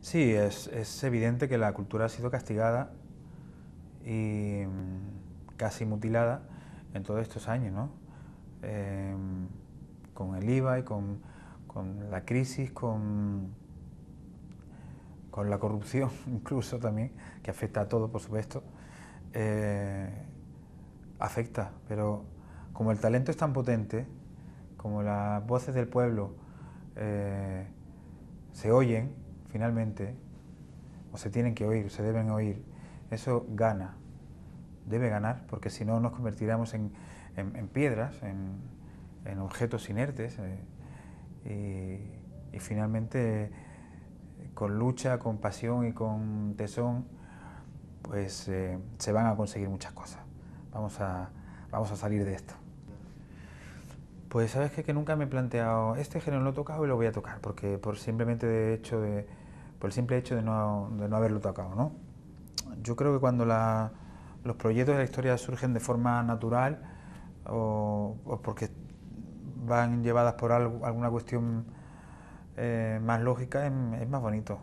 Sí, es, es evidente que la cultura ha sido castigada y mm, casi mutilada en todos estos años, ¿no? Em, con el IVA y con, la crisis, con, con, la corrupción incluso también, que afecta a todo, por supuesto, eh, afecta, pero como el talento es tan potente, como las voces del pueblo eh, se oyen, finalmente, o se tienen que oír, se deben oír, eso gana, debe ganar, porque si no nos convertiremos en, piedras, en, objetos inertes, eh, y, finalmente con lucha, con pasión y con tesón, pues eh, se van a conseguir muchas cosas. Vamos a, vamos a salir de esto. Pues sabes que nunca me he planteado, este género lo he tocado y lo voy a tocar, porque por simplemente de hecho de, por el simple hecho de no, haberlo tocado, ¿no? Yo creo que cuando los proyectos de la historia surgen de forma natural o, porque van llevadas por alguna cuestión eh, más lógica, es más bonito.